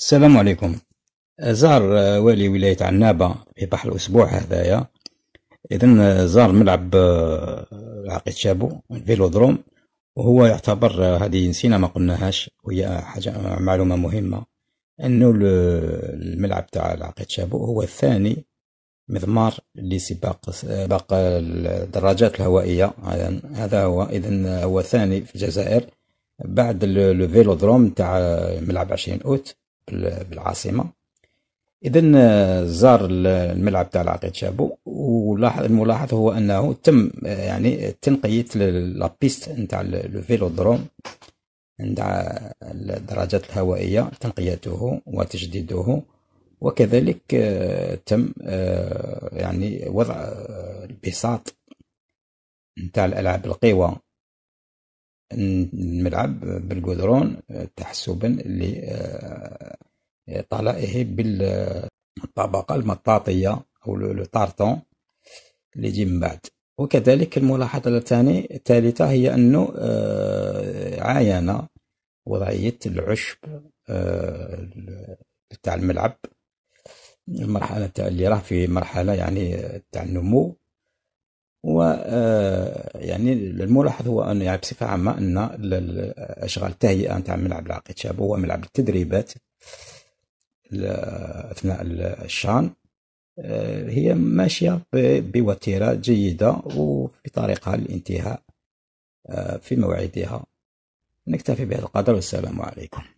السلام عليكم زار آه، والي ولاية عنابة في بحر الأسبوع هذايا إذا آه، زار ملعب آه، العقيد شابو الفيلودروم وهو يعتبر هذه نسينا ما قلناهاش وهي حاجة معلومة مهمة أنه الملعب تاع العقيد شابو هو الثاني مضمار لسباق سباق الدراجات الهوائية هذا هو إذا هو ثاني في الجزائر بعد الفيلودروم تاع ملعب عشرين أوت بالعاصمة إذا آه، زار الملعب تاع العقيد شابو ولاحظ الملاحظ هو أنه تم آه، يعني تنقية لابيست نتاع لو فيلودروم نتاع الدراجات الهوائية تنقيته وتجديده وكذلك آه، تم يعني وضع البساط نتاع الألعاب القوى الملعب بالقدرون تحسبا لطلائه آه، آه، بالطبقة المطاطية أو الطارتون اللي يجي من بعد وكذلك الملاحظة الثانية الثالثة هي أنه آه، عاين وضعية العشب تاع الملعب المرحلة تاع اللي راه في مرحلة يعني تاع النمو و آه، يعني الملاحظ هو أن يعني بصفة عامة أن أشغال التهيئة نتاع ملعب العقيد شاب هو ملعب التدريبات أثناء الشان آه، هي ماشية بوتيرة جيدة وفي طريقها للانتهاء آه، في موعدها نكتفي بهذا القدر والسلام عليكم